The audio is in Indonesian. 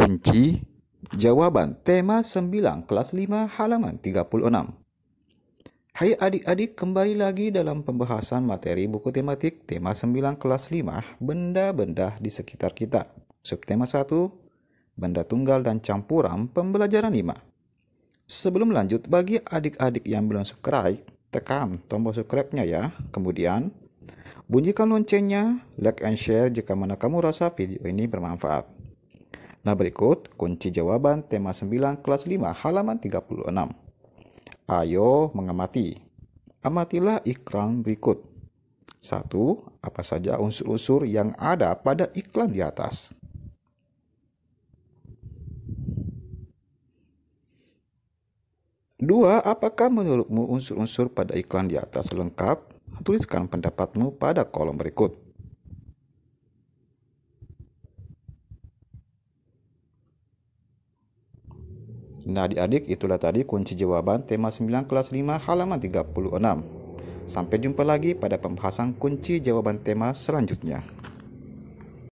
Kunci jawaban tema 9 kelas 5 halaman 36. Hai adik-adik, kembali lagi dalam pembahasan materi buku tematik tema 9 kelas 5 benda-benda di sekitar kita. Subtema 1 benda tunggal dan campuran pembelajaran 5. Sebelum lanjut, bagi adik-adik yang belum subscribe, tekan tombol subscribe-nya ya. Kemudian bunyikan loncengnya, like and share jika mana kamu rasa video ini bermanfaat. Nah berikut kunci jawaban tema 9 kelas 5 halaman 36. Ayo mengamati. Amatilah iklan berikut. Satu, Apa saja unsur-unsur yang ada pada iklan di atas? Dua, apakah menurutmu unsur-unsur pada iklan di atas lengkap? Tuliskan pendapatmu pada kolom berikut. Nah adik-adik itulah tadi kunci jawaban tema 9 kelas 5 halaman 36. Sampai jumpa lagi pada pembahasan kunci jawaban tema selanjutnya.